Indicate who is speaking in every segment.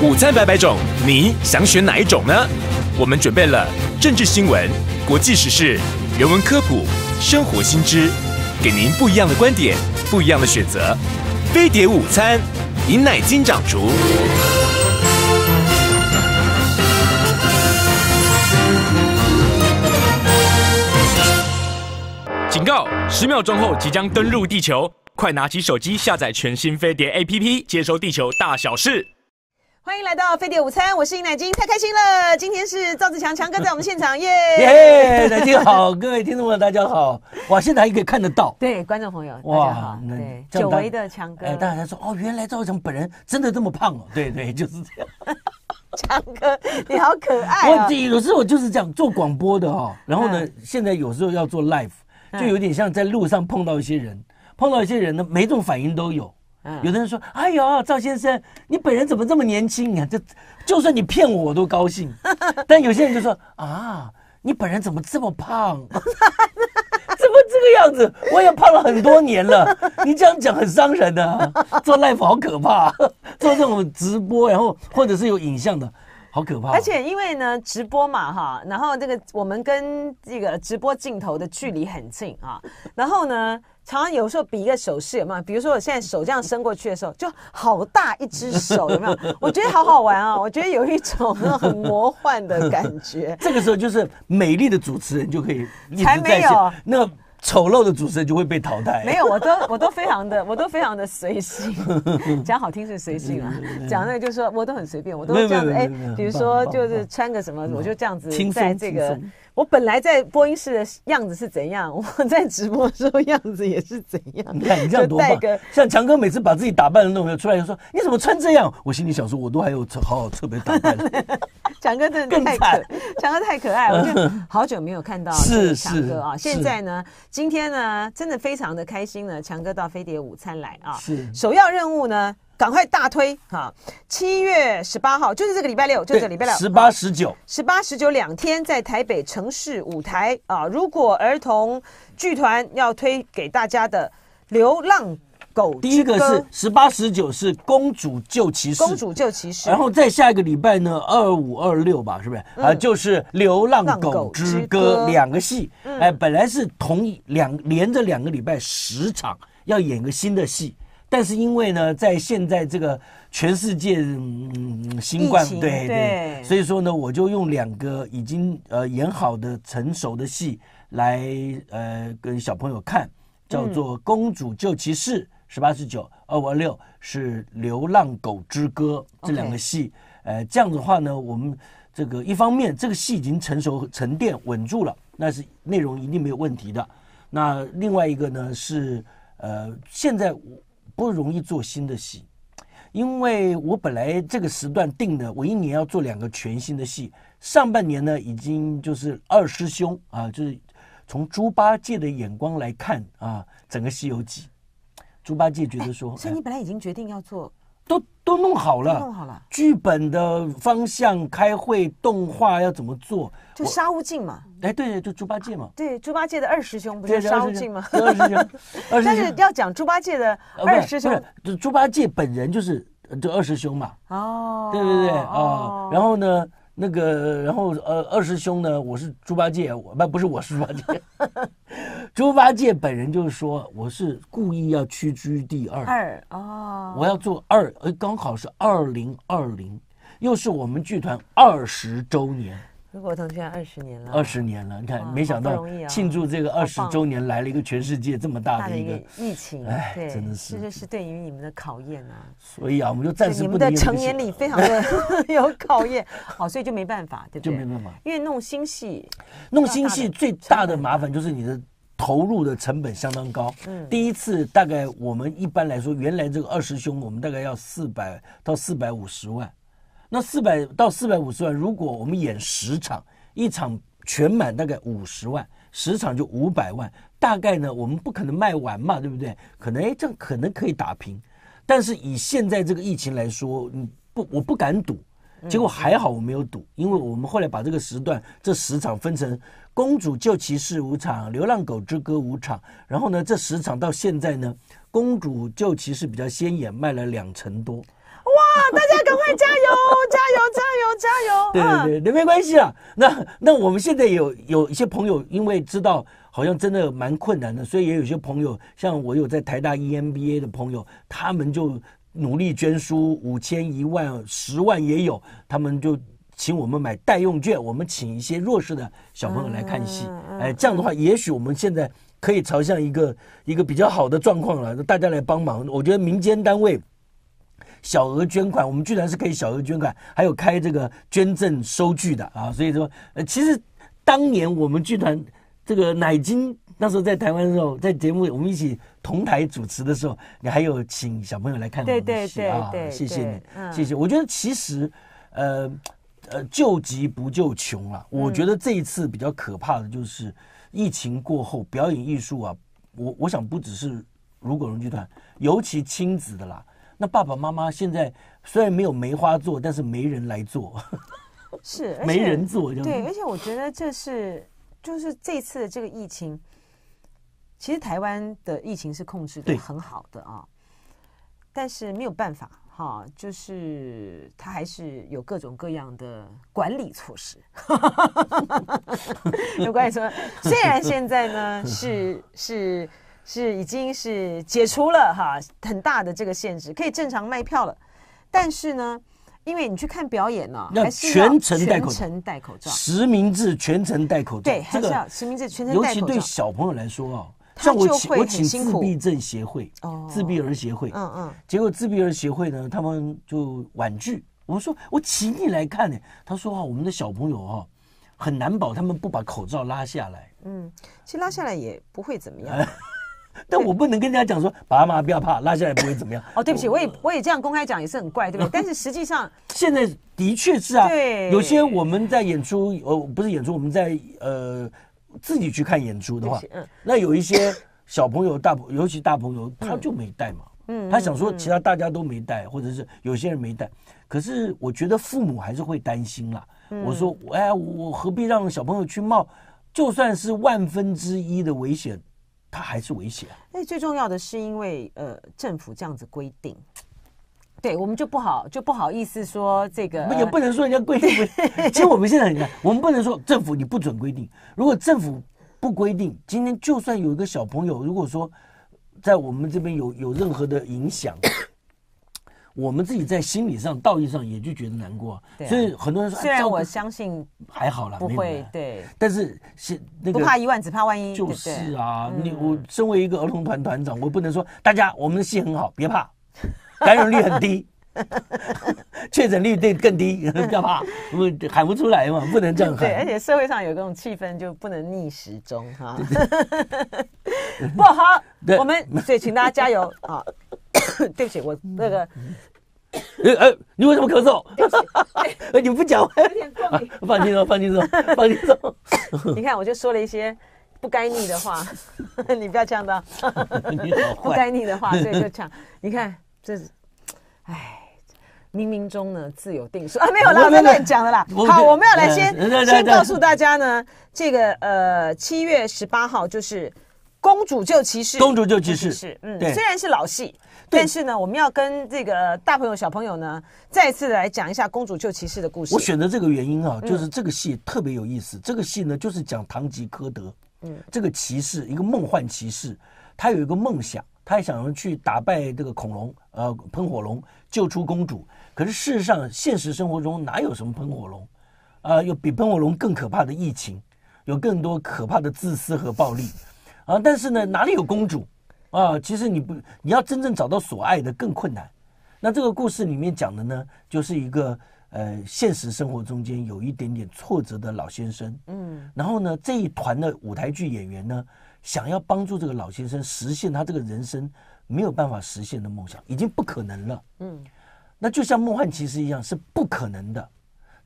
Speaker 1: 午餐百百种，你想选哪一种呢？我们准备了政治新闻、国际时事、人文科普、生活新知，给您不一样的观点，不一样的选择。飞碟午餐，饮奶金掌厨。警告！十秒钟后即将登陆地球，快拿起手机下载全新飞碟 APP，接收地球大小事。
Speaker 2: 欢迎来到飞碟午餐，我是尹乃菁，太开心了！今天是赵子强强哥在我们现场，耶！耶，乃菁好，
Speaker 1: 各位听众们大家好！哇，现在也可以看得到。对，观众朋友大家好。久违
Speaker 2: 的强哥，大
Speaker 1: 家说哦，原来赵子强本人真的这么胖哦。对对，就是这样。
Speaker 2: 强哥你好可爱。我有
Speaker 1: 时候就是样做广播的哈，然后呢，现在有时候要做 live，就有点像在路上碰到一些人，碰到一些人呢，每种反应都有。有的人说：“哎呦，赵先生，你本人怎么这么年轻？啊？这，就算你骗我，我都高兴。但有些人就说：‘啊，你本人怎么这么胖？怎么这个样子？我也胖了很多年了。’你这样讲很伤人的，做 life 好可怕。做这种直播，然后或者是有影像的，好可怕。而且
Speaker 2: 因为呢，直播嘛哈，然后这个我们跟这个直播镜头的距离很近啊，然后呢。”常常有时候比一个手势，有没有？比如说我现在手这样伸过去的时候，就好大一只手，有没有？我觉得好好玩啊！我觉得有一种很魔幻的感觉。
Speaker 1: 这个时候就是美丽的主持人就可以才没有那丑陋的主持人就会被淘汰。没
Speaker 2: 有，我都我都非常的，我都非常的随性。讲好听是随性啊，讲那个就是说我都很随便，我都这样子。哎，比如说就是穿个什么，我就这样子，在这个。我本来在播音室的样子是怎样，我在直播的时候样子也是怎样。你看你这样多棒！
Speaker 1: 像强哥每次把自己打扮的那么出来就说：“你怎么穿这样？”我心里想说：“我都还有好好特别打扮。
Speaker 2: ”强哥真的太可，强哥太可爱。好久没有看到是强哥啊！现在呢，今天呢，真的非常的开心呢。强哥到飞碟午餐来啊！是首要任务呢。赶快大推哈！七月十八号就是这个礼拜六，就这礼拜六，十八十九，十八十九两天在台北城市舞台啊！如果儿童剧团要推给大家的《流浪狗第一个是
Speaker 1: 十八十九是公主救骑士，公主救骑士，然后再下一个礼拜呢，二五二六吧，是不是啊？就是《流浪狗之歌》两个戏，哎，本来是同一两连着两个礼拜十场要演个新的戏。但是因为呢，在现在这个全世界新冠对对，所以说呢，我就用两个已经呃演好的成熟的戏来呃跟小朋友看，叫做《公主救骑士》十八、十九、二五、二六是《流浪狗之歌》这两个戏。呃，这样子的话呢，我们这个一方面这个戏已经成熟沉淀稳住了，那是内容一定没有问题的。那另外一个呢是呃现在我。不容易做新的戏，因为我本来这个时段定的，我一年要做两个全新的戏。上半年呢，已经就是二师兄啊，就是从猪八戒的眼光来看啊，整个《西游记》，猪八戒觉得说，所以你本
Speaker 2: 来已经决定要做。
Speaker 1: 都都弄好了，弄好了。剧本的方向，开会，动画要怎么做？
Speaker 2: 就沙悟净
Speaker 1: 嘛。哎，对对，就猪八戒嘛。
Speaker 2: 对，猪八戒的二师兄不是沙悟净吗？二师兄。但是要讲猪八戒的二师兄。
Speaker 1: 不是，猪八戒本人就是这二师兄嘛。哦。对对对啊。然后呢，那个，然后呃，二师兄呢，我是猪八戒，不不是我是猪八戒。猪八戒本人就是说，我是故意要屈居第二。二
Speaker 2: 哦。我要
Speaker 1: 做二，哎，刚好是二零二零，又是我们剧团二十周年。
Speaker 2: 如果同圈二十年了。二
Speaker 1: 十年了，你看，没想到庆祝这个二十周年来了一个全世界这么大的一个
Speaker 2: 疫情，哎，真的是，这是是对于你们的考验啊。所以啊，我们就暂时。你们的成年里非常的 有考验，好，所以就没办法，对，就没办法，因为弄新戏，
Speaker 1: 弄新戏最大的麻烦就是你的。投入的成本相当高，嗯，第一次大概我们一般来说，原来这个二十兄我们大概要四百到四百五十万，那四百到四百五十万，如果我们演十场，一场全满大概五十万，十场就五百万，大概呢我们不可能卖完嘛，对不对？可能哎，这样可能可以打平，但是以现在这个疫情来说，嗯，不，我不敢赌，结果还好我没有赌，因为我们后来把这个时段这十场分成。公主救骑士五场，流浪狗之歌五场，然后呢，这十场到现在呢，公主救骑士比较显眼，卖了两成多。哇，
Speaker 2: 大家赶快加油，加油，加油，加油！对对
Speaker 1: 对，那没关系啊。那那我们现在有有一些朋友，因为知道好像真的蛮困难的，所以也有些朋友，像我有在台大 EMBA 的朋友，他们就努力捐书，五千、一万、十万也有，他们就。请我们买代用券，我们请一些弱势的小朋友来看戏，哎，这样的话，也许我们现在可以朝向一个一个比较好的状况了。大家来帮忙，我觉得民间单位小额捐款，我们居然是可以小额捐款，还有开这个捐赠收据的啊。所以说，呃，其实当年我们剧团这个乃金那时候在台湾的时候，在节目我们一起同台主持的时候，你还有请小朋友来看我们的戏啊，谢谢你，谢谢。我觉得其实，呃。呃，救急不救穷啊。我觉得这一次比较可怕的就是，疫情过后，表演艺术啊，我我想不只是如果荣剧团，尤其亲子的啦，那爸爸妈妈现在虽然没有梅花做，但是没人来做，
Speaker 2: 是没人做，对，而且我觉得这是就是这次的这个疫情，其实台湾的疫情是控制的很好的啊，但是没有办法。哈，就是他还是有各种各样的管理措施，有管理说，虽然现在呢是是是已经是解除了哈很大的这个限制，可以正常卖票了，但是呢，因为你去看表演哦，要全程戴口罩，
Speaker 1: 实名制全程戴口罩，对，还是要
Speaker 2: 实名制全程，戴尤其对
Speaker 1: 小朋友来说哦。像我请我请自闭症协会、自闭儿协会，嗯嗯，结果自闭儿协会呢，他们就婉拒。我说我请你来看呢，他说啊，我们的小朋友啊，很难保他们不把口罩拉下来。
Speaker 2: 嗯，其实拉下来也不会怎么样。
Speaker 1: 但我不能跟大家讲说，爸妈不要怕，拉下来不会怎么样。哦，对不起，我
Speaker 2: 也我也这样公开讲也是很怪，对对？但是实际上
Speaker 1: 现在的确是啊，有些我们在演出，呃，不是演出，我们在呃。自己去看演出的话，那有一些 小朋友、大朋，尤其大朋友，他就没带嘛。嗯，他想说，其他大家都没带，或者是有些人没带。可是我觉得父母还是会担心啦。我说，哎，我何必让小朋友去冒？就算是万分之一的危险，他还是危险。
Speaker 2: 最重要的是因为呃，政府这样子规定。对，我们就不好，就不好意思说这个。也不
Speaker 1: 能说人家规定，其实我们现在你看，我们不能说政府你不准规定。如果政府不规定，今天就算有一个小朋友，如果说在我们这边有有任何的影响，我们自己在心理上、道义上也就觉得难过。所以很多人说，虽然我相信还好了，不会对。但是是那个不怕一万，
Speaker 2: 只怕万一。就是
Speaker 1: 啊，你我身为一个儿童团团长，我不能说大家我们的戏很好，别怕。感 染率很低，确诊率对更低，干 嘛？不喊不出来嘛，不能这样。对，而
Speaker 2: 且社会上有这种气氛，就不能逆时钟哈。不好，我们所以请大家加油
Speaker 1: 啊！对不起，我那个，哎哎，你为什么咳嗽？哎，你不讲，有点过敏，放轻松，放轻松，放轻
Speaker 2: 松。你看，我就说了一些不该逆的话，你不要呛到。你不该逆的话，所以就呛。你看。这是，哎，冥冥中呢自有定数啊！没有啦，真乱讲的啦。好，我们要来先先告诉大家呢，这个呃七月十八号就是《公主救骑士》，公主救骑士，嗯，虽然是老戏，但是呢，我们要跟这个大朋友、小朋友呢，再次来讲一下《公主救骑士》的故事。我选择
Speaker 1: 这个原因啊，就是这个戏特别有意思。这个戏呢，就是讲堂吉诃德，嗯，这个骑士一个梦幻骑士，他有一个梦想。他还想要去打败这个恐龙，呃，喷火龙，救出公主。可是事实上，现实生活中哪有什么喷火龙？啊，有比喷火龙更可怕的疫情，有更多可怕的自私和暴力。啊，但是呢，哪里有公主？啊，其实你不，你要真正找到所爱的更困难。那这个故事里面讲的呢，就是一个呃，现实生活中间有一点点挫折的老先生。嗯，然后呢，这一团的舞台剧演员呢？想要帮助这个老先生实现他这个人生没有办法实现的梦想，已经不可能了。嗯，那就像梦幻骑士一样是不可能的，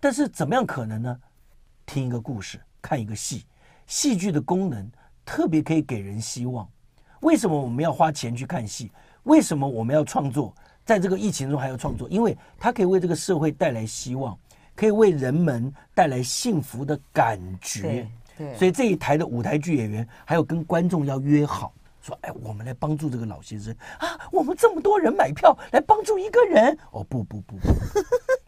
Speaker 1: 但是怎么样可能呢？听一个故事，看一个戏，戏剧的功能特别可以给人希望。为什么我们要花钱去看戏？为什么我们要创作？在这个疫情中还要创作，因为它可以为这个社会带来希望，可以为人们带来幸福的感觉。所以这一台的舞台剧演员还有跟观众要约好，说：哎，我们来帮助这个老先生啊！我们这么多人买票来帮助一个人，哦不不不不，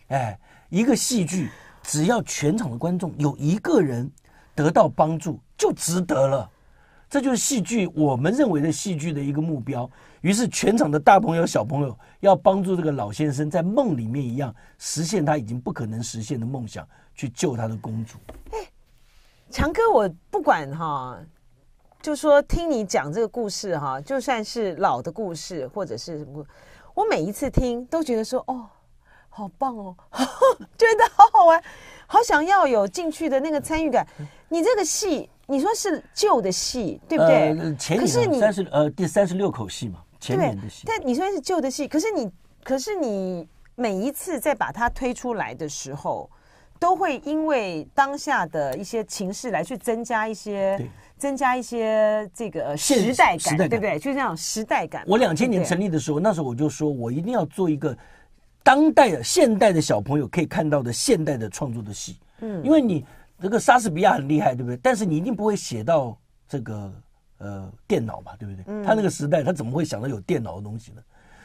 Speaker 1: 哎，一个戏剧只要全场的观众有一个人得到帮助就值得了，这就是戏剧我们认为的戏剧的一个目标。于是全场的大朋友小朋友要帮助这个老先生，在梦里面一样实现他已经不可能实现的梦想，去救他的公主。强
Speaker 2: 哥，我不管哈，就说听你讲这个故事哈，就算是老的故事或者是什么，我每一次听都觉得说，哦，好棒哦，觉得好好玩，好想要有进去的那个参与感。你这个戏，你说是旧的戏，对不对？呃，前年三十
Speaker 1: 呃第三十六口戏嘛，前年的戏。但
Speaker 2: 你说是旧的戏，可是你可是你每一次在把它推出来的时候。都会因为当下的一些情势来去增加一些，增加一些这个时代感，对不对？就是那种时代感。我两千年成立
Speaker 1: 的时候，那时候我就说我一定要做一个当代的、现代的小朋友可以看到的现代的创作的戏。嗯，因为你这个莎士比亚很厉害，对不对？但是你一定不会写到这个呃电脑嘛，对不对？他那个时代，他怎么会想到有电脑的东西呢？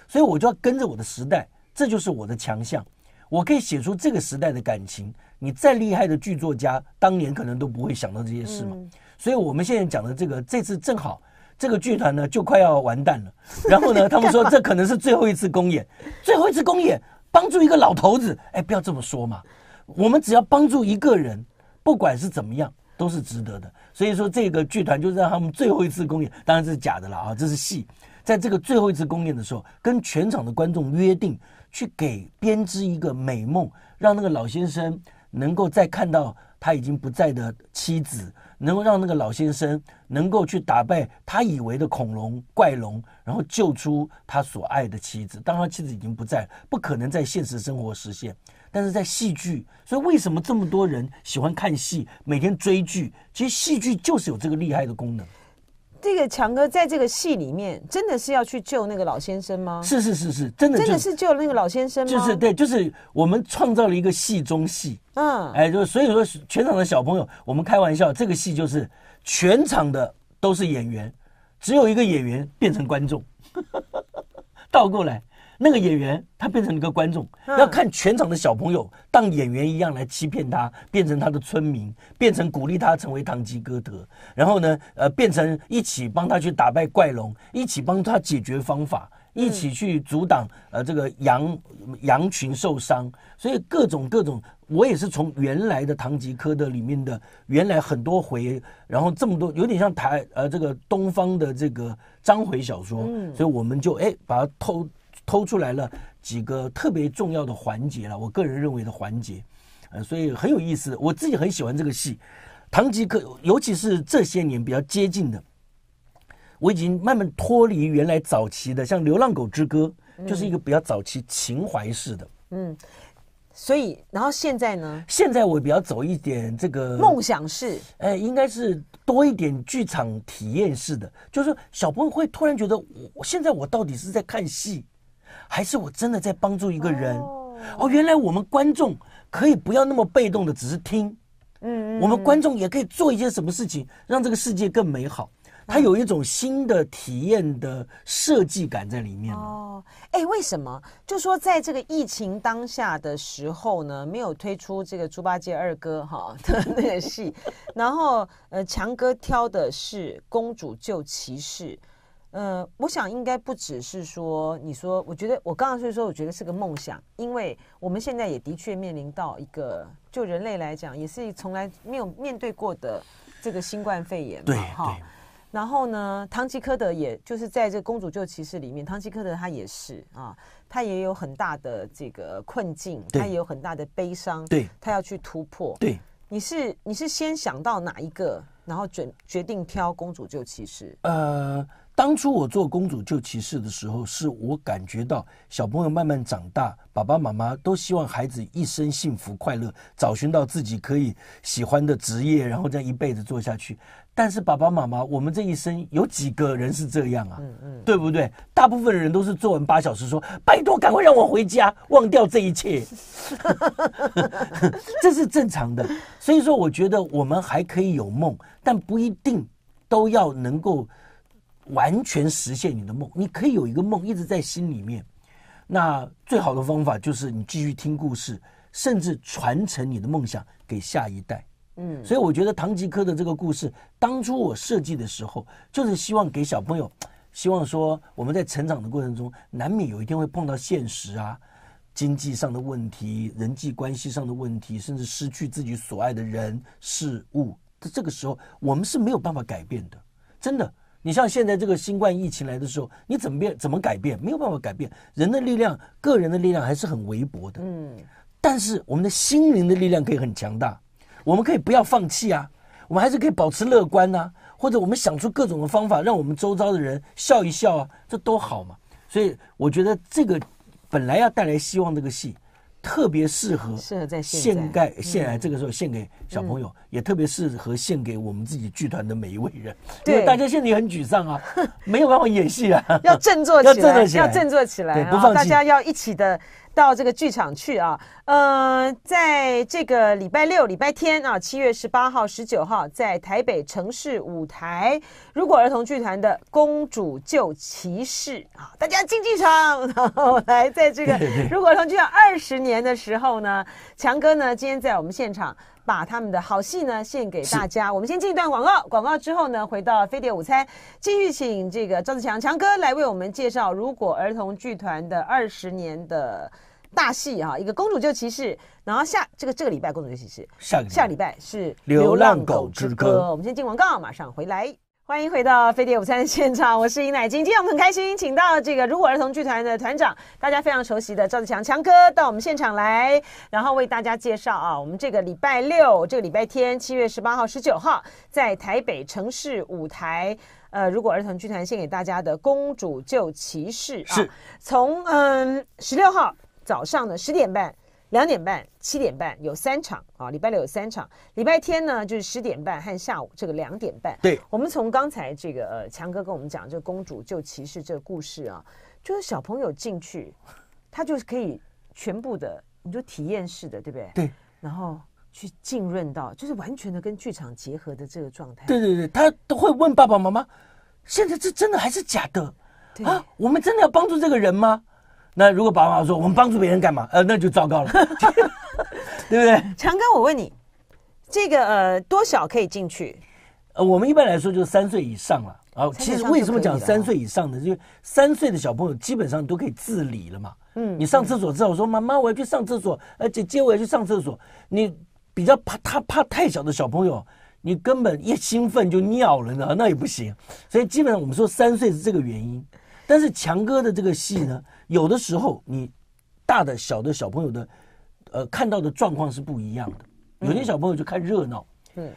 Speaker 1: 所以我就要跟着我的时代，这就是我的强项。我可以写出这个时代的感情，你再厉害的剧作家当年可能都不会想到这些事嘛。所以我们现在讲的这个，这次正好这个剧团呢就快要完蛋了。然后呢，他们说这可能是最后一次公演，最后一次公演，帮助一个老头子。哎，不要这么说嘛，我们只要帮助一个人，不管是怎么样都是值得的。所以说这个剧团就让他们最后一次公演，当然这是假的了啊，这是戏。在这个最后一次公演的时候，跟全场的观众约定。去给编织一个美梦，让那个老先生能够再看到他已经不在的妻子，能够让那个老先生能够去打败他以为的恐龙怪龙，然后救出他所爱的妻子。当他妻子已经不在，不可能在现实生活实现，但是在戏剧。所以为什么这么多人喜欢看戏，每天追剧？其实戏剧就是有这个厉害的功能。
Speaker 2: 这个强哥在这个戏里面真的是要去救那个老先生吗？是
Speaker 1: 是是是，真的真的是
Speaker 2: 救那个老先生吗？就是对，
Speaker 1: 就是我们创造了一个戏中戏，嗯，哎，就所以说全场的小朋友，我们开玩笑，这个戏就是全场的都是演员，只有一个演员变成观众，倒过来。那个演员他变成了一个观众，要看全场的小朋友当演员一样来欺骗他，变成他的村民，变成鼓励他成为唐吉诃德，然后呢，呃，变成一起帮他去打败怪龙，一起帮他解决方法，一起去阻挡呃这个羊羊群受伤，所以各种各种，我也是从原来的唐吉诃德里面的原来很多回，然后这么多有点像台呃这个东方的这个章回小说，所以我们就哎把它偷。偷出来了几个特别重要的环节了，我个人认为的环节，呃，所以很有意思。我自己很喜欢这个戏，唐吉可，尤其是这些年比较接近的，我已经慢慢脱离原来早期的，像《流浪狗之歌》，就是一个比较早期情怀式的。
Speaker 2: 嗯，所以，然后现在呢？
Speaker 1: 现在我比较走一点这个梦想式，哎，应该是多一点剧场体验式的，就是小朋友会突然觉得，我现在我到底是在看戏。还是我真的在帮助一个人哦。原来我们观众可以不要那么被动的，只是听。嗯嗯，我们观众也可以做一些什么事情，让这个世界更美好。他有一种新的体验的设计感在里面哦，哎，为什么？
Speaker 2: 就说在这个疫情当下的时候呢，没有推出这个猪八戒二哥哈 的那个戏，然后呃，强哥挑的是公主救骑士。呃，我想应该不只是说，你说，我觉得我刚刚以说，我觉得是个梦想，因为我们现在也的确面临到一个，就人类来讲，也是从来没有面对过的这个新冠肺炎嘛，哈。然后呢，唐吉诃德也就是在这公主救骑士里面，唐吉诃德他也是啊，他也有很大的这个困境，他也有很大的悲伤，对，他要去突破，对。你是你是先想到哪一个，然后决决定挑公主救骑士？
Speaker 1: 呃。当初我做公主救骑士的时候，是我感觉到小朋友慢慢长大，爸爸妈妈都希望孩子一生幸福快乐，找寻到自己可以喜欢的职业，然后样一辈子做下去。但是爸爸妈妈，我们这一生有几个人是这样啊？嗯嗯，对不对？大部分人都是做完八小时，说拜托，赶快让我回家，忘掉这一切。这是正常的。所以说，我觉得我们还可以有梦，但不一定都要能够。完全实现你的梦，你可以有一个梦一直在心里面。那最好的方法就是你继续听故事，甚至传承你的梦想给下一代。嗯，所以我觉得唐吉诃的这个故事，当初我设计的时候，就是希望给小朋友，希望说我们在成长的过程中，难免有一天会碰到现实啊，经济上的问题、人际关系上的问题，甚至失去自己所爱的人事物。在这个时候，我们是没有办法改变的，真的。你像现在这个新冠疫情来的时候，你怎么变？怎么改变？没有办法改变。人的力量，个人的力量还是很微薄的。嗯，但是我们的心灵的力量可以很强大。我们可以不要放弃啊，我们还是可以保持乐观呐，或者我们想出各种的方法，让我们周遭的人笑一笑啊，这都好嘛。所以我觉得这个本来要带来希望这个戏。特别适合适合在献给献给这个时候献给小朋友，也特别适合献给我们自己剧团的每一位人。对，大家现在很沮丧啊，没有办法演戏啊，要振作，要振作起来，要振作起来大家要
Speaker 2: 一起的。到这个剧场去啊，呃，在这个礼拜六、礼拜天啊，七月十八号、十九号，在台北城市舞台，如果儿童剧团的《公主救骑士》啊，大家进剧场，然 后来在这个 如果儿童剧团二十年的时候呢，强哥呢今天在我们现场。把他们的好戏呢献给大家。我们先进一段广告，广告之后呢，回到飞碟午餐，继续请这个赵子强强哥来为我们介绍，如果儿童剧团的二十年的大戏啊，一个公主救骑士，然后下这个这个礼拜公主救骑士，下下礼拜是流浪狗之歌。我们先进广告，马上回来。欢迎回到飞碟午餐的现场，我是尹乃菁。今天我们很开心，请到这个如果儿童剧团的团长，大家非常熟悉的赵自强强哥到我们现场来，然后为大家介绍啊，我们这个礼拜六、这个礼拜天，七月十八号、十九号，在台北城市舞台，呃，如果儿童剧团献给大家的《公主救骑士》啊，从嗯十六号早上的十点半。两点半、七点半有三场啊，礼拜六有三场，礼拜天呢就是十点半和下午这个两点半。对，我们从刚才这个呃强哥跟我们讲这个公主救骑士这个故事啊，就是小朋友进去，他就是可以全部的，你就体验式的，对不对？对。然后去浸润到，就是完全的跟剧场结合的这个状
Speaker 1: 态。对对对，他都会问爸爸妈妈，现在这真的还是假的啊？我们真的要帮助这个人吗？那如果爸爸妈妈说我们帮助别人干嘛？呃，那就糟糕了，对不对？强哥，我问你，这个呃多少可以进去？呃，我们一般来说就是三岁以上了。啊，其实为什么讲三岁以上呢？因为三岁的小朋友基本上都可以自理了嘛。嗯，你上厕所之后说妈妈我要去上厕所，而且接我要去上厕所。你比较怕他怕太小的小朋友，你根本一兴奋就尿了呢，那也不行。所以基本上我们说三岁是这个原因。但是强哥的这个戏呢？有的时候，你大的、小的、小朋友的，呃，看到的状况是不一样的。有些小朋友就看热闹，对。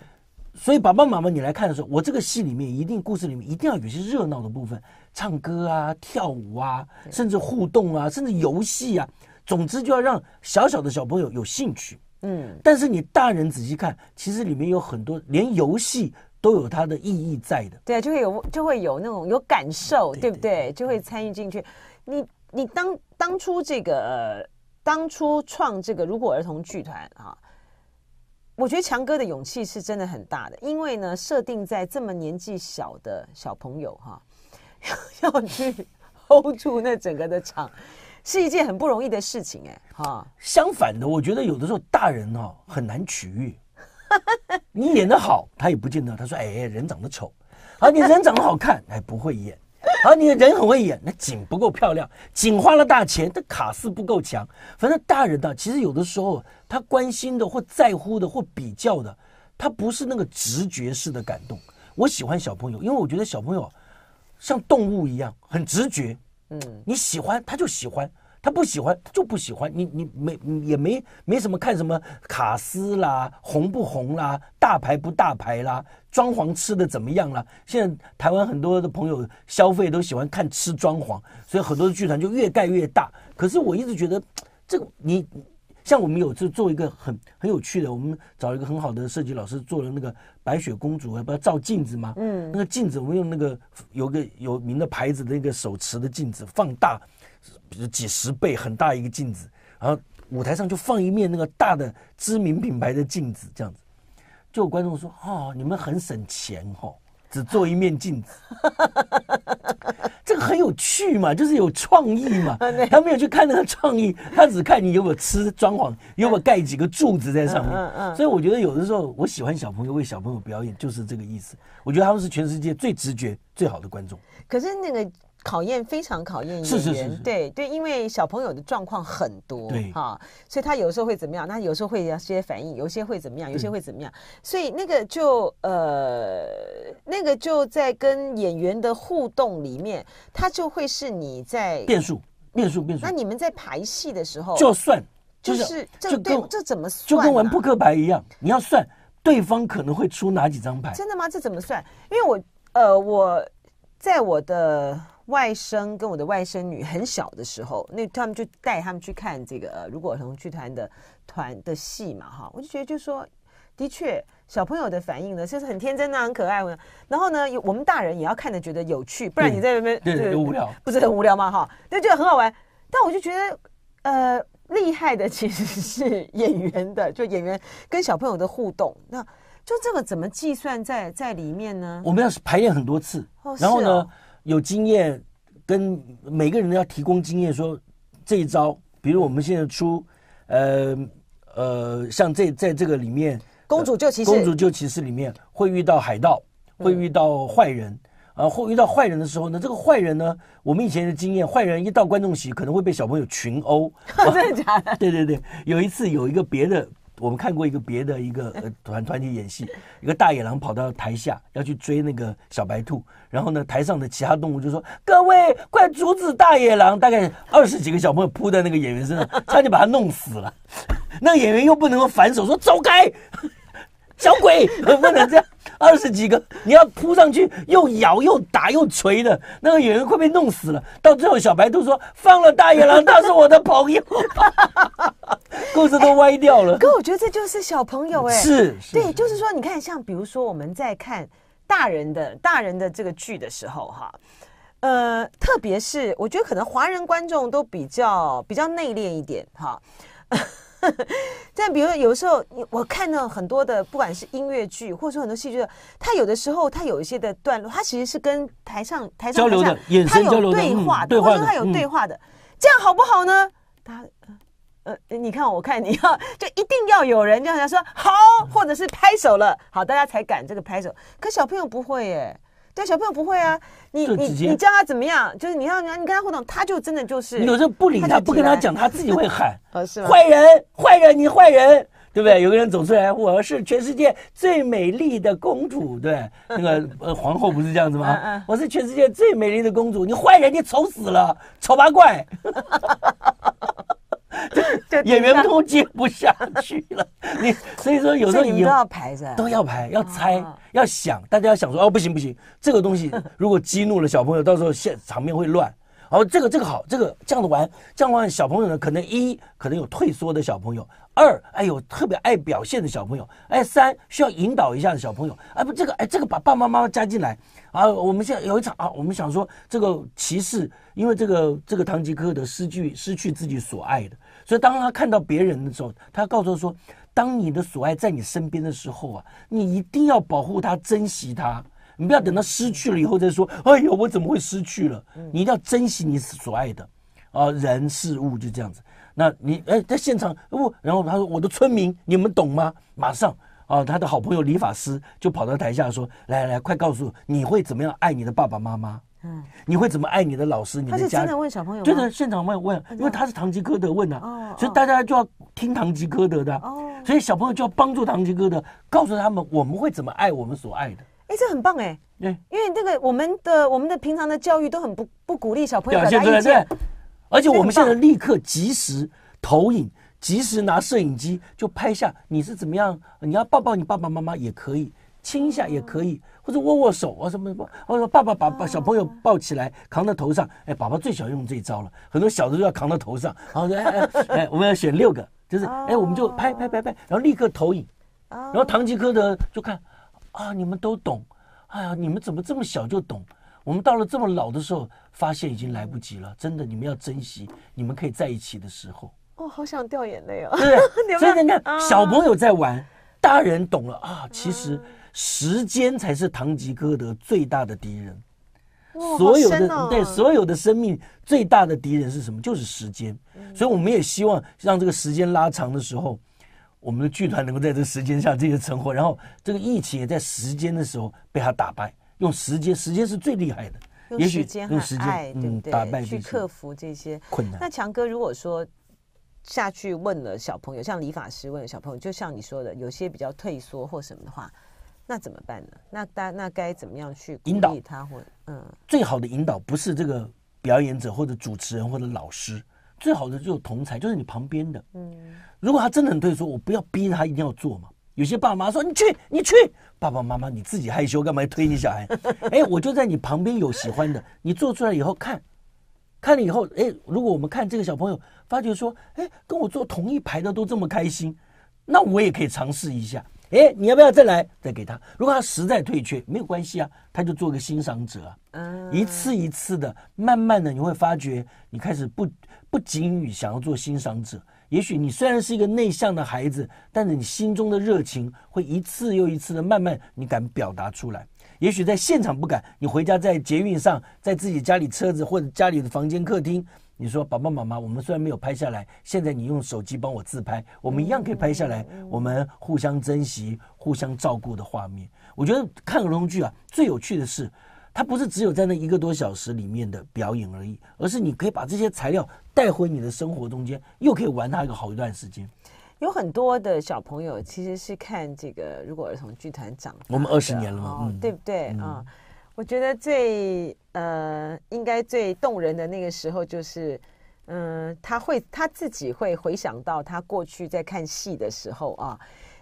Speaker 1: 所以爸爸妈妈，你来看的时候，我这个戏里面一定故事里面一定要有些热闹的部分，唱歌啊、跳舞啊，甚至互动啊，甚至游戏啊。总之，就要让小小的小朋友有兴趣。嗯。但是你大人仔细看，其实里面有很多连游戏都有它的意义在的。
Speaker 2: 对，啊，就会有就会有那种有感受，对不对？就会参与进去。你。你当当初这个当初创这个如果儿童剧团啊，我觉得强哥的勇气是真的很大的，因为呢，设定在这么年纪小的小朋友哈，要去 hold 住那整个的场，是一件很不容易的事情哎。
Speaker 1: 哈。相反的，我觉得有的时候大人哈很难取悦，你演的好，他也不见得，他说哎，人长得丑啊，你人长得好看，哎，不会演。而 你的人很会演，那景不够漂亮，景花了大钱，但卡斯不够强。反正大人呢，其实有的时候他关心的或在乎的或比较的，他不是那个直觉式的感动。我喜欢小朋友，因为我觉得小朋友像动物一样很直觉。嗯，你喜欢他就喜欢。他不喜欢，他就不喜欢你。你没也没没什么看什么卡斯啦，红不红啦，大牌不大牌啦，装潢吃的怎么样啦。现在台湾很多的朋友消费都喜欢看吃装潢，所以很多的剧团就越盖越大。可是我一直觉得这个你像我们有次做一个很很有趣的，我们找一个很好的设计老师做了那个白雪公主，不要照镜子嘛。嗯，那个镜子我们用那个有个有名的牌子的那个手持的镜子放大。比如几十倍很大一个镜子，然后舞台上就放一面那个大的知名品牌的镜子，这样子，就有观众说：“哦，你们很省钱哦，只做一面镜子，这个很有趣嘛，就是有创意嘛。”他没有去看那个创意，他只看你有没有吃装潢，有没有盖几个柱子在上面。所以我觉得有的时候我喜欢小朋友为小朋友表演，就是这个意思。我觉得他们是全世界最直觉最好的观众。
Speaker 2: 可是那个。考验非常考验演员，对对，因为小朋友的状况很多，哈，所以他有时候会怎么样？他有时候会有些反应，有些会怎么样？有些会怎么样？所以那个就呃，那个就在跟演员的互动里面，他就会是你在变数，变数，变数。那你们在排戏的时候，就算就是这跟
Speaker 1: 这怎么算？就跟玩扑克牌一样，你要算对方可能会出哪几张牌？真
Speaker 2: 的吗？这怎么算？因为我呃，我在我的。外甥跟我的外甥女很小的时候，那他们就带他们去看这个如果儿童剧团的团的戏嘛哈，我就觉得就说的确小朋友的反应呢，就是很天真啊，很可爱。然后呢，有我们大人也要看着觉得有趣，不然你在那边对对无聊，不是很无聊嘛哈？那就很好玩。但我就觉得呃，厉害的其实是演员的，就演员跟小朋友的互动。那就这个怎么计算在在里面呢？我
Speaker 1: 们要排练很多次，然后呢？有经验，跟每个人都要提供经验。说这一招，比如我们现在出，呃呃，像这在这个里面，公主救骑士，公主救骑士里面会遇到海盗，会遇到坏人，啊，会遇到坏人的时候呢，这个坏人呢，我们以前的经验，坏人一到观众席可能会被小朋友群殴，真的假的？对对对，有一次有一个别的。我们看过一个别的一个团团体演戏，一个大野狼跑到台下要去追那个小白兔，然后呢，台上的其他动物就说：“各位快阻止大野狼！”大概二十几个小朋友扑在那个演员身上，差点把他弄死了。那个演员又不能够反手说“走开”。小鬼不能这样，二十几个你要扑上去，又咬又打又捶的，那个演员快被弄死了。到最后，小白兔说：“放了大野狼，他是我的朋友。”故事都歪掉了。
Speaker 2: 哥，我觉得这就是小朋友哎，是对，就是说，你看，像比如说，我们在看大人的大人的这个剧的时候，哈，呃，特别是我觉得可能华人观众都比较比较内敛一点，哈。但比如说，有时候我看到很多的，不管是音乐剧或者说很多戏剧，他有的时候他有一些的段落，他其实是跟台上台上交流的，有对话的，或者他有对话的，这样好不好呢？他呃，你看我看你要就一定要有人这样家说好，或者是拍手了，好，大家才敢这个拍手。可小朋友不会耶。对小朋友不会啊，你你你教他怎么样？就是你要你你跟他互动，他就真的就是。有时候不理他，不跟他讲，他自己会喊。坏人，
Speaker 1: 坏人，你坏人，对不对？有个人走出来，我是全世界最美丽的公主，对，那个皇后不是这样子吗？我是全世界最美丽的公主，你坏人，你丑死了，丑八怪。演员都接不下去了，你所以说有时候你们都要排噻，都要排，要猜，要想，大家要想说哦，不行不行，这个东西 如果激怒了小朋友，到时候现场面会乱。哦，这个这个好，这个这样子玩，这样的话小朋友呢，可能一可能有退缩的小朋友，二哎呦特别爱表现的小朋友，哎三需要引导一下的小朋友，哎不这个哎这个把爸爸妈妈加进来，啊我们现在有一场啊，我们想说这个骑士，因为这个这个唐吉诃德失去失去自己所爱的。所以当他看到别人的时候，他告诉他说：“当你的所爱在你身边的时候啊，你一定要保护他，珍惜他。你不要等到失去了以后再说。哎呦，我怎么会失去了？你一定要珍惜你所爱的啊，人事物就这样子。那你哎，在现场不？然后他说：我的村民，你们懂吗？马上啊，他的好朋友李法师就跑到台下说：来来来，快告诉你会怎么样爱你的爸爸妈妈。”嗯，你会怎么爱你的老师？你们家的问
Speaker 2: 小朋友，就的
Speaker 1: 现场问问，因为他是《堂吉诃德》问的，所以大家就要听《堂吉诃德》的，哦，所以小朋友就要帮助《堂吉诃德》，告诉他们我们会怎么爱我们所爱的。
Speaker 2: 哎，这很棒哎！对，因为那个我们的我们的平常的教育都很不不鼓励小朋友表现出来，而且我们现在
Speaker 1: 立刻及时投影，及时拿摄影机就拍下你是怎么样，你要抱抱你爸爸妈妈也可以。亲一下也可以，或者握握手啊什么什么，或者爸爸把把小朋友抱起来扛到头上，哎，爸爸最欢用这一招了，很多小的都要扛到头上。好，哎哎哎，我们要选六个，就是哎，我们就拍拍拍拍，然后立刻投影，然后唐吉诃德就看，啊，你们都懂，哎呀，你们怎么这么小就懂？我们到了这么老的时候，发现已经来不及了，真的，你们要珍惜你们可以在一起的时候。
Speaker 2: 哦，好想掉眼泪哦！对，所以你看，小朋
Speaker 1: 友在玩。大人懂了啊！其实时间才是《堂吉诃德》最大的敌人。所有的对，所有的生命最大的敌人是什么？就是时间。所以我们也希望让这个时间拉长的时候，我们的剧团能够在这个时间下这些存活，然后这个疫情也在时间的时候被他打败。用时间，时间是最厉害的。用时间，用时间，嗯，打败去克
Speaker 2: 服这些困难。那强哥，如果说。下去问了小朋友，像理发师问小朋友，就像你说的，有些比较退缩或什么的话，那怎么办呢？那该那该怎么样去引导他？或嗯，
Speaker 1: 最好的引导不是这个表演者或者主持人或者老师，最好的就是同才，就是你旁边的。嗯，如果他真的很退缩，我不要逼他一定要做嘛。有些爸妈说：“你去，你去。”爸爸妈妈，你自己害羞干嘛要推你小孩？哎，我就在你旁边有喜欢的，你做出来以后看。看了以后，哎，如果我们看这个小朋友，发觉说，哎，跟我坐同一排的都这么开心，那我也可以尝试一下。哎，你要不要再来，再给他？如果他实在退却，没有关系啊，他就做个欣赏者嗯，一次一次的，慢慢的，你会发觉，你开始不不仅于想要做欣赏者。也许你虽然是一个内向的孩子，但是你心中的热情会一次又一次的慢慢，你敢表达出来。也许在现场不敢，你回家在捷运上，在自己家里车子或者家里的房间客厅，你说爸爸妈妈，我们虽然没有拍下来，现在你用手机帮我自拍，我们一样可以拍下来，我们互相珍惜、互相照顾的画面。我觉得看儿童剧啊，最有趣的是，它不是只有在那一个多小时里面的表演而已，而是你可以把这些材料带回你的生活中间，又可以玩它一个好一段时间。
Speaker 2: 有很多的小朋友其实是看这个，如果儿童剧团长，我们二十年了嘛，对不对啊？我觉得最呃应该最动人的那个时候就是，嗯，他会他自己会回想到他过去在看戏的时候啊，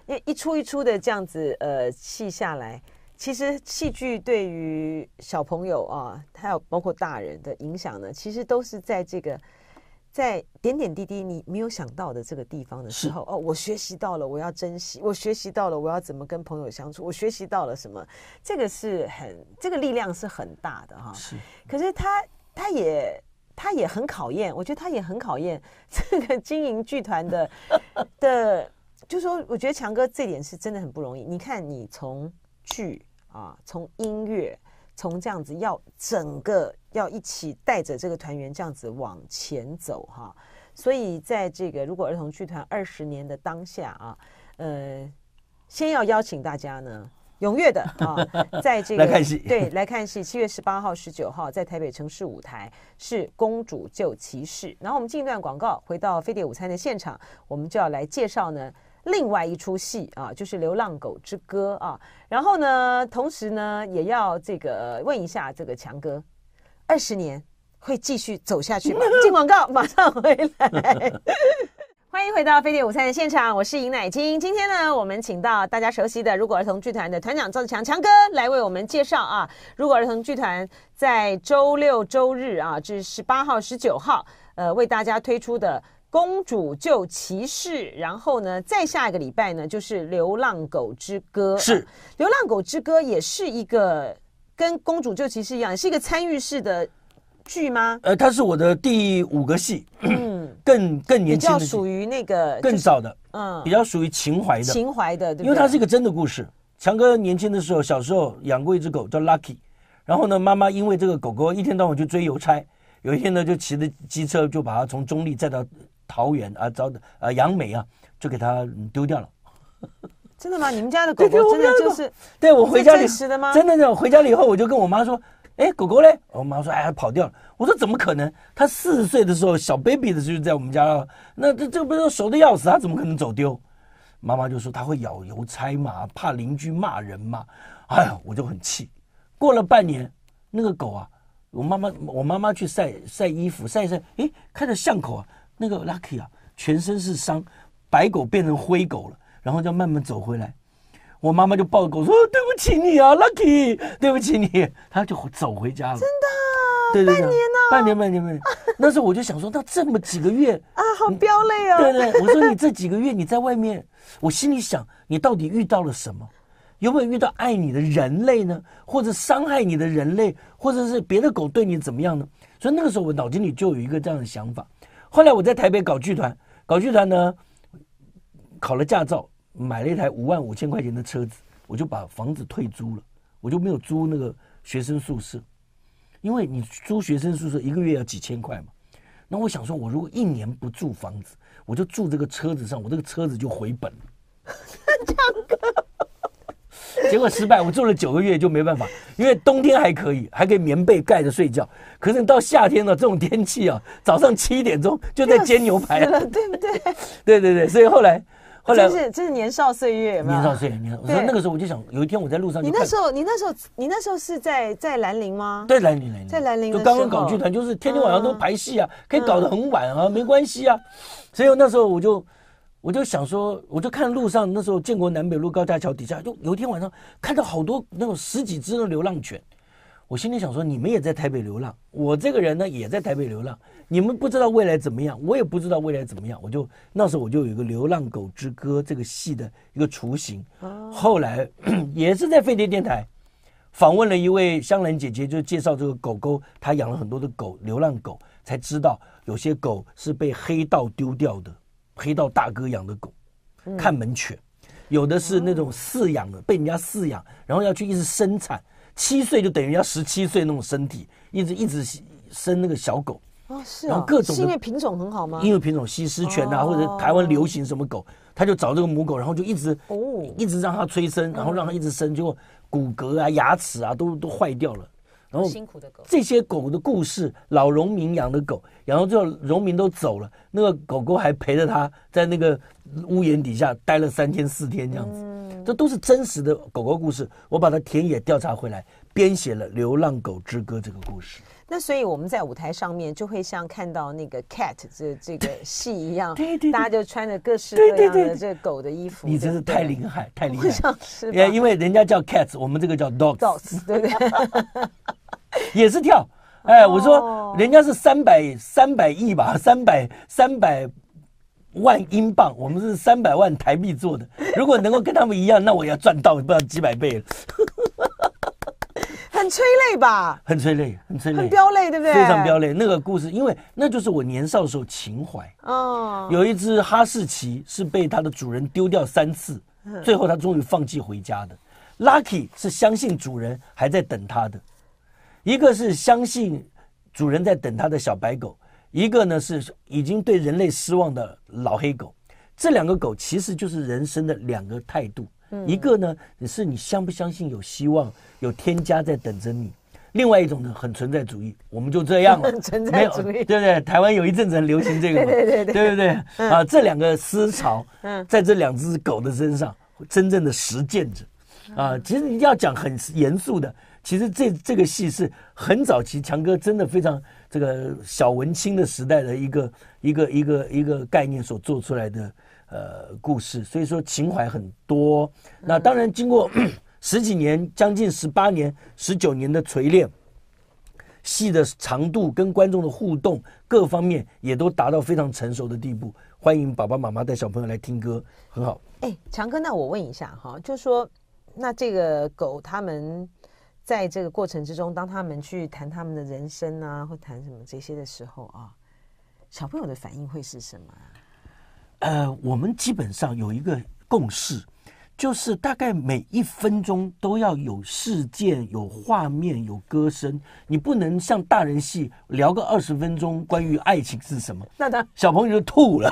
Speaker 2: 那一出一出的这样子呃戏下来，其实戏剧对于小朋友啊还有包括大人的影响呢，其实都是在这个。在点点滴滴你没有想到的这个地方的时候，哦，我学习到了，我要珍惜；我学习到了，我要怎么跟朋友相处；我学习到了什么，这个是很这个力量是很大的哈。是，可是他他也他也很考验，我觉得他也很考验 这个经营剧团的的，就说我觉得强哥这点是真的很不容易。你看，你从剧啊，从音乐，从这样子要整个。要一起带着这个团员这样子往前走哈，所以在这个如果儿童剧团二十年的当下啊，呃，先要邀请大家呢，踊跃的啊，在这个来看戏，对来看戏，七月十八号、十九号在台北城市舞台是《公主救骑士》，然后我们进一段广告，回到飞碟午餐的现场，我们就要来介绍呢另外一出戏啊，就是《流浪狗之歌》啊，然后呢，同时呢也要这个问一下这个强哥。二十年会继续走下去吗？进广告，马上回来。欢迎回到《飞碟午餐》的现场，我是尹乃菁。今天呢，我们请到大家熟悉的如果儿童剧团的团长赵强强哥来为我们介绍啊。如果儿童剧团在周六周日啊，至十八号、十九号，呃，为大家推出的《公主救骑士》，然后呢，再下一个礼拜呢，就是《流浪狗之歌》。是《流浪狗之歌》也是一个。跟公主就其实一样，是一个参与式的剧吗？
Speaker 1: 呃，它是我的第五个戏，嗯，更更年轻，比较属
Speaker 2: 于那个更早的，
Speaker 1: 嗯，比较属于情怀的，情
Speaker 2: 怀的，因为它是一个
Speaker 1: 真的故事。强哥年轻的时候，小时候养过一只狗叫 Lucky，然后呢，妈妈因为这个狗狗一天到晚去追邮差，有一天呢，就骑着机车就把它从中立载到桃园啊，找啊杨梅啊，就给它丢掉了。
Speaker 2: 真的吗？你们家的狗狗真的就是对我回家里真的的，我回
Speaker 1: 家了以后，我就跟我妈说：“哎，狗狗嘞？”我妈说：“哎，跑掉了。”我说：“怎么可能？它四十岁的时候，小 baby 的时候在我们家了，那这这不是熟的要死？它怎么可能走丢？”妈妈就说：“它会咬邮差嘛，怕邻居骂人嘛。”哎呀，我就很气。过了半年，那个狗啊，我妈妈我妈妈去晒晒衣服，晒一晒，哎，看着巷口啊，那个 Lucky 啊，全身是伤，白狗变成灰狗了。然后就慢慢走回来，我妈妈就抱狗说：“对不起你啊，Lucky，对不起你。”他就走回家了。真的，半年呢？半年，半年，半年。那时候我就想说，她这么几个月啊，好飙泪啊。对对，我说你这几个月你在外面，我心里想，你到底遇到了什么？有没有遇到爱你的人类呢？或者伤害你的人类，或者是别的狗对你怎么样呢？所以那个时候我脑筋里就有一个这样的想法。后来我在台北搞剧团，搞剧团呢。考了驾照，买了一台五万五千块钱的车子，我就把房子退租了，我就没有租那个学生宿舍，因为你租学生宿舍一个月要几千块嘛。那我想说，我如果一年不住房子，我就住这个车子上，我这个车子就回本了。唱歌，结果失败。我住了九个月就没办法，因为冬天还可以，还可以棉被盖着睡觉。可是到夏天了，这种天气啊，早上七点钟就在煎牛排了，对不对？对对对，所以后来。就是
Speaker 2: 就是年少岁月嘛，年少岁
Speaker 1: 月，年少。说那个时候我就想，有一天我在路上。你那时候，
Speaker 2: 你那时候，你那时候是在在兰陵吗？
Speaker 1: 对，兰陵，兰陵，在
Speaker 2: 兰陵。就刚刚搞剧团，
Speaker 1: 就是天天晚上都排戏啊，可以搞得很晚啊，没关系啊。所以那时候我就我就想说，我就看路上，那时候建国南北路高架桥底下，就有一天晚上看到好多那种十几只的流浪犬。我心里想说，你们也在台北流浪，我这个人呢也在台北流浪。你们不知道未来怎么样，我也不知道未来怎么样。我就那时候我就有一个《流浪狗之歌》这个戏的一个雏形。后来 也是在飞碟电台访问了一位香兰姐姐，就介绍这个狗狗，她养了很多的狗，流浪狗，才知道有些狗是被黑道丢掉的，黑道大哥养的狗，看门犬，有的是那种饲养的，被人家饲养，然后要去一直生产。七岁就等于要十七岁那种身体，一直一直生那个小狗
Speaker 2: 啊，是啊，然后各种是因为品种很好吗？因为品
Speaker 1: 种西施犬啊，或者台湾流行什么狗，他就找这个母狗，然后就一直哦一直让它催生，然后让它一直生，结果骨骼啊、牙齿啊都都坏掉了。然后这些狗的故事，老农民养的狗，养到最后农民都走了，那个狗狗还陪着它在那个屋檐底下待了三天四天这样子，嗯，这都是真实的狗狗故事。我把它田野调查回来，编写了《流浪狗之歌》这个故事。
Speaker 2: 那所以我们在舞台上面就会像看到那个 cat 这这个戏一样，对对，大家就穿着各式各样的这狗的衣服。你真是太厉害，太厉害，因 为因
Speaker 1: 为人家叫 c a t 我们这个叫 dogs，
Speaker 2: 对对。
Speaker 1: 也是跳，哎，我说人家是三百三百亿吧，三百三百万英镑，我们是三百万台币做的。如果能够跟他们一样，那我要赚到不知道几百倍了。
Speaker 2: 很催泪吧？
Speaker 1: 很催泪，很催泪，很飙泪，对不对？非常飙泪。那个故事，因为那就是我年少的时候情怀。哦。有一只哈士奇是被它的主人丢掉三次，最后它终于放弃回家的。Lucky 是相信主人还在等它的。一个是相信主人在等他的小白狗，一个呢是已经对人类失望的老黑狗。这两个狗其实就是人生的两个态度。一个呢是你相不相信有希望、有添加在等着你；，另外一种呢很存在主义，我们就这样了。存在主义。对不对？台湾有一阵子很流行这个嘛。对对对。对不对？啊，这两个思潮，在这两只狗的身上真正的实践着。啊，其实你要讲很严肃的。其实这这个戏是很早期，强哥真的非常这个小文青的时代的一个一个一个一个概念所做出来的呃故事，所以说情怀很多。那当然经过 十几年、将近十八年、十九年的锤炼，戏的长度、跟观众的互动各方面也都达到非常成熟的地步。欢迎爸爸妈妈带小朋友来听歌，很好。
Speaker 2: 哎，强哥，那我问一下哈，就说那这个狗他们。在这个过程之中，当他们去谈他们的人生啊，或谈什么这些的时候啊，小朋友的反应会是什么？
Speaker 1: 呃，我们基本上有一个共识。就是大概每一分钟都要有事件、有画面、有歌声，你不能像大人戏聊个二十分钟关于爱情是什么，那他小朋友就吐了，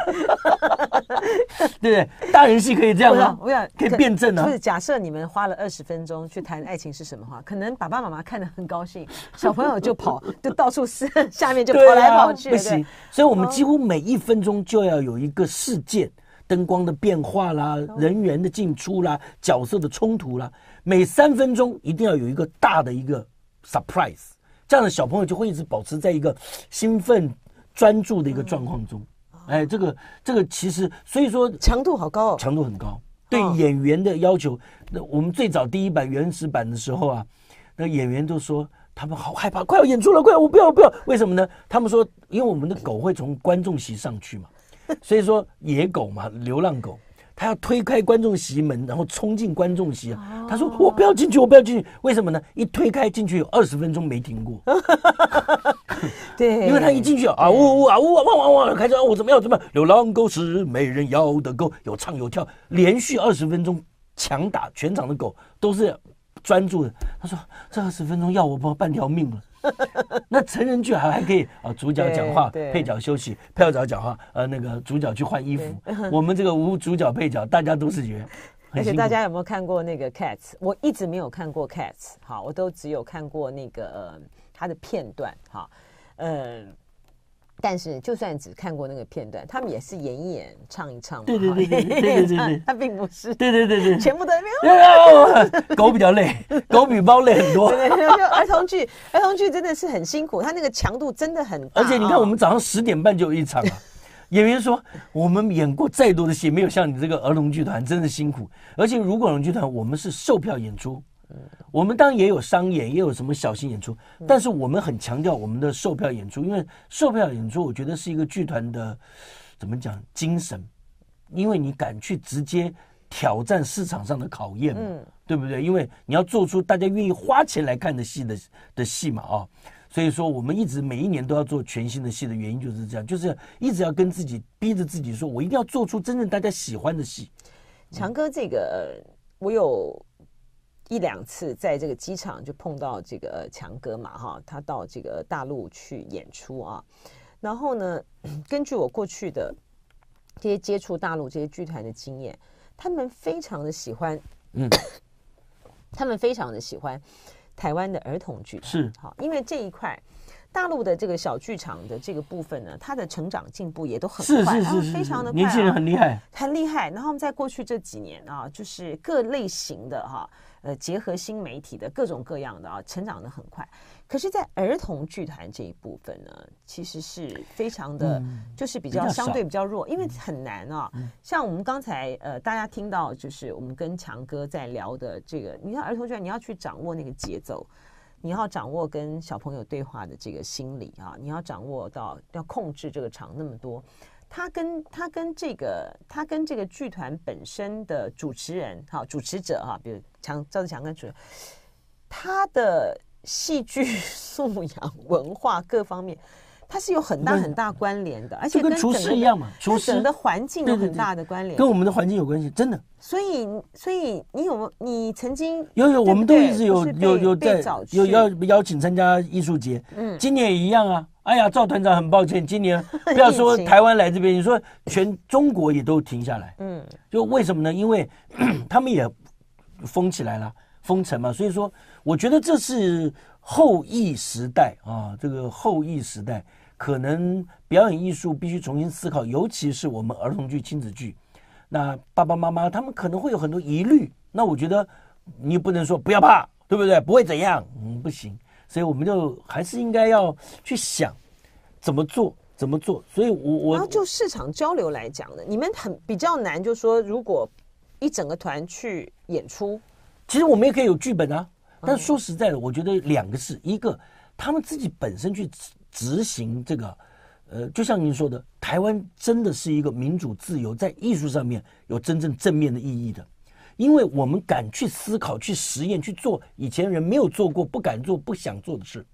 Speaker 1: 对不对？大人戏可以这样吗？我想可以辩证呢？就是
Speaker 2: 假设你们花了二十分钟去谈爱情是什么话，可能爸爸妈妈看得很高兴，小朋友就跑，就到处撕，下面就跑来跑去，不行。所以我们几乎
Speaker 1: 每一分钟就要有一个事件。灯光的变化啦，人员的进出啦，角色的冲突啦，每三分钟一定要有一个大的一个 surprise，这样的小朋友就会一直保持在一个兴奋专注的一个状况中。哎，这个这个其实所以说强度好高，强度很高，对演员的要求。那我们最早第一版原始版的时候啊，那演员都说他们好害怕，快要演出了，快我不要不要，为什么呢？他们说因为我们的狗会从观众席上去嘛。所以说野狗嘛，流浪狗，他要推开观众席门，然后冲进观众席啊。他说我不要进去，我不要进去，为什么呢？一推开进去有二十分钟没停过。
Speaker 2: 对，因为他一
Speaker 1: 进去啊呜呜啊呜汪汪汪，开始啊我怎么样怎么？样？流浪狗是没人要的狗，有唱有跳，连续二十分钟强打全场的狗都是专注的。他说这二十分钟要我抱半条命了。那成人剧还还可以啊，主角讲话，配角休息，配角讲话，呃，那个主角去换衣服。我们这个无主角配角，大家都是觉。而且大家
Speaker 2: 有没有看过那个《Cats》？我一直没有看过《Cats》，好，我都只有看过那个它的片段，好，嗯。但是就算只看过那个片段，他们也是演一演、唱一唱嘛。对对对对对对，他并不是。对
Speaker 1: 对对对，全部都有。狗比较累，狗比猫累很多。儿
Speaker 2: 童剧，儿童剧真的是很辛苦，它那个强度真的很。而且你看，我
Speaker 1: 们早上十点半就有一场了。演员说：“我们演过再多的戏，没有像你这个儿童剧团，真的辛苦。而且如果儿童剧团，我们是售票演出。”我们当然也有商演，也有什么小型演出，但是我们很强调我们的售票演出，因为售票演出我觉得是一个剧团的，怎么讲精神？因为你敢去直接挑战市场上的考验嘛，对不对？因为你要做出大家愿意花钱来看的戏的的戏嘛啊，所以说我们一直每一年都要做全新的戏的原因就是这样，就是一直要跟自己逼着自己说，我一定要做出真正大家喜欢的戏。
Speaker 2: 强哥，这个我有。一两次在这个机场就碰到这个强哥嘛哈，他到这个大陆去演出啊，然后呢，根据我过去的这些接触大陆这些剧团的经验，他们非常的喜欢，嗯，他们非常的喜欢台湾的儿童剧是好，因为这一块。大陆的这个小剧场的这个部分呢，它的成长进步也都很快，非常的年轻人很厉害，很厉害。然后我们在过去这几年啊，就是各类型的哈，呃，结合新媒体的各种各样的啊，成长的很快。可是，在儿童剧团这一部分呢，其实是非常的，就是比较相对比较弱，因为很难啊。像我们刚才呃，大家听到就是我们跟强哥在聊的这个，你看儿童剧团，你要去掌握那个节奏。你要掌握跟小朋友对话的这个心理啊，你要掌握到要控制这个场那么多，他跟他跟这个他跟这个剧团本身的主持人哈、主持者啊，比如强赵子强跟主，他的戏剧素养、文化各方面。它是有很大很大关联的，而且跟厨师一样嘛，厨师的环境有很大的关联，跟我
Speaker 1: 们的环境有关系，真的。
Speaker 2: 所以，所以你有没你曾经有有，我们都一直有有有在有邀
Speaker 1: 邀请参加艺术节，嗯，今年也一样啊。哎呀，赵团长，很抱歉，今年不要说台湾来这边，你说全中国也都停下来，嗯，就为什么呢？因为 他们也封起来了，封城嘛。所以说，我觉得这是后羿时代啊，这个后羿时代。可能表演艺术必须重新思考，尤其是我们儿童剧、亲子剧，那爸爸妈妈他们可能会有很多疑虑。那我觉得你不能说不要怕，对不对？不会怎样，嗯，不行。所以我们就还是应该要去想怎么做，怎么做。所以，我我
Speaker 2: 就市场交流来讲呢，你们很比较难，就是说，如果一整个团去演
Speaker 1: 出，其实我们也可以有剧本啊。但说实在的，我觉得两个是，一个他们自己本身去。执行这个，呃，就像您说的，台湾真的是一个民主自由，在艺术上面有真正正面的意义的，因为我们敢去思考、去实验、去做以前人没有做过、不敢做、不想做的事，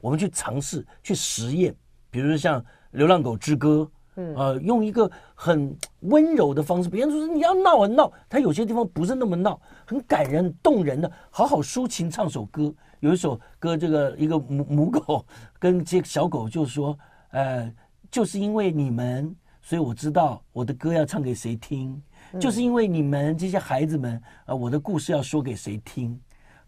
Speaker 1: 我们去尝试、去实验，比如说像《流浪狗之歌》，嗯，呃，用一个很温柔的方式，别人说是你要闹啊闹，他有些地方不是那么闹，很感人、动人的，好好抒情唱首歌。有一首歌，这个一个母母狗跟这小狗就说，呃，就是因为你们，所以我知道我的歌要唱给谁听，就是因为你们这些孩子们，呃，我的故事要说给谁听，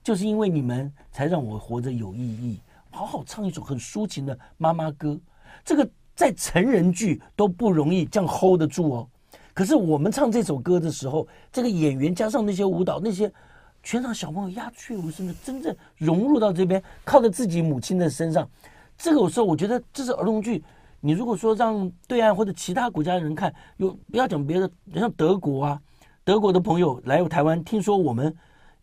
Speaker 1: 就是因为你们才让我活着有意义。好好唱一首很抒情的妈妈歌，这个在成人剧都不容易这样 hold 得住哦。可是我们唱这首歌的时候，这个演员加上那些舞蹈那些。全场小朋友鸦雀无声的，真正融入到这边，靠在自己母亲的身上。这个时候，我觉得这是儿童剧。你如果说让对岸或者其他国家的人看，又不要讲别的，像德国啊，德国的朋友来台湾，听说我们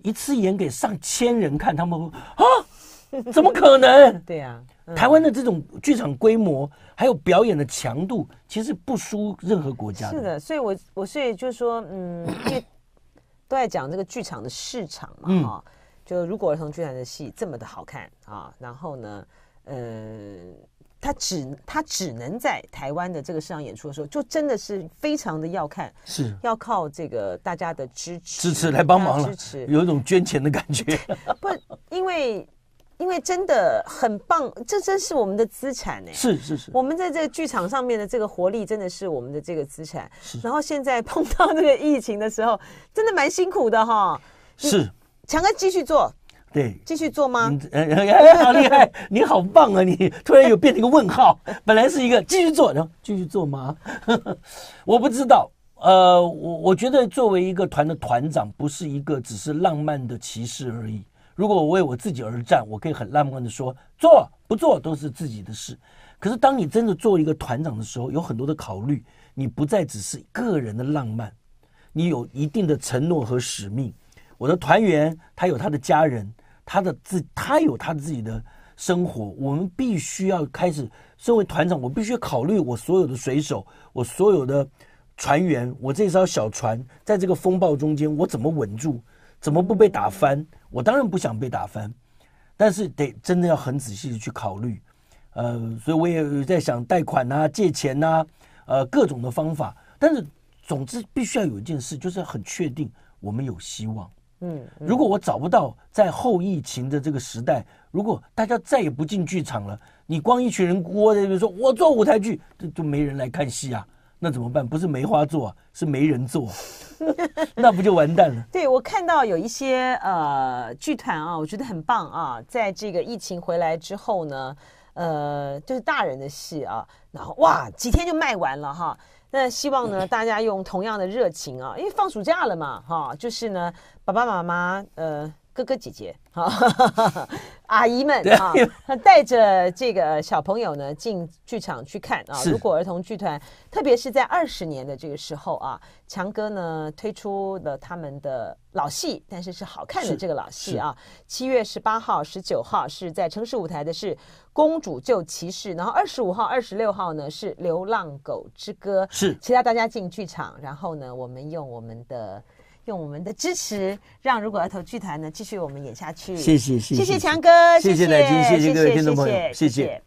Speaker 1: 一次演给上千人看，他们会啊，怎么可能？对呀，台湾的这种剧场规模还有表演的强度，其实不输任何国家。是
Speaker 2: 的，所以我我所以就是说，嗯。都在讲这个剧场的市场嘛，哈，就如果儿童剧团的戏这么的好看啊，然后呢，嗯，他只他只能在台湾的这个市场演出的时候，就真的是非常的要看，是，要靠这个大家的支持支持来帮忙了，支持，有
Speaker 1: 一种捐钱的感觉，不，
Speaker 2: 因为。因为真的很棒，这真是我们的资产哎！是是是，我们在这个剧场上面的这个活力真的是我们的这个资产。是。然后现在碰到那个疫情的时候，真的蛮辛苦的哈。是。强哥继续做。对。继续做
Speaker 1: 吗？嗯，好 厉害！你好棒啊！你突然又变成个问号，本来是一个继续做，然后继续做吗？我不知道。呃，我我觉得作为一个团的团长，不是一个只是浪漫的骑士而已。如果我为我自己而战，我可以很浪漫的说，做不做都是自己的事。可是，当你真的做一个团长的时候，有很多的考虑，你不再只是个人的浪漫，你有一定的承诺和使命。我的团员他有他的家人，他的自他有他自己的生活。我们必须要开始，身为团长，我必须考虑我所有的水手，我所有的船员，我这艘小船在这个风暴中间，我怎么稳住？怎么不被打翻？我当然不想被打翻，但是得真的要很仔细的去考虑。呃，所以我也在想贷款呐、借钱呐，呃，各种的方法。但是总之，必须要有一件事，就是很确定我们有希望。嗯，如果我找不到在后疫情的这个时代，如果大家再也不进剧场了，你光一群人窝在，那边说我做舞台剧，就就没人来看戏啊。那怎么办？不是梅花做，是没人做，那不就完蛋了？
Speaker 2: 对，我看到有一些呃剧团啊，我觉得很棒啊，在这个疫情回来之后呢，呃，就是大人的戏啊，然后哇，几天就卖完了哈。那希望呢，大家用同样的热情啊，因为放暑假了嘛哈，就是呢，爸爸妈妈呃。哥哥姐姐，哈，阿姨们啊，带着这个小朋友呢进剧场去看啊。如果儿童剧团，特别是在二十年的这个时候啊，强哥呢推出了他们的老戏，但是是好看的这个老戏啊。七月十八号、十九号是在城市舞台的是《公主救骑士》，然后二十五号、二十六号呢是《流浪狗之歌》。是。其他大家进剧场，然后呢，我们用我们的。用我们的支持，让如果儿童剧团呢继续我们演下去。谢谢，谢谢强哥，谢谢乃金，谢谢各位听众朋友，谢谢。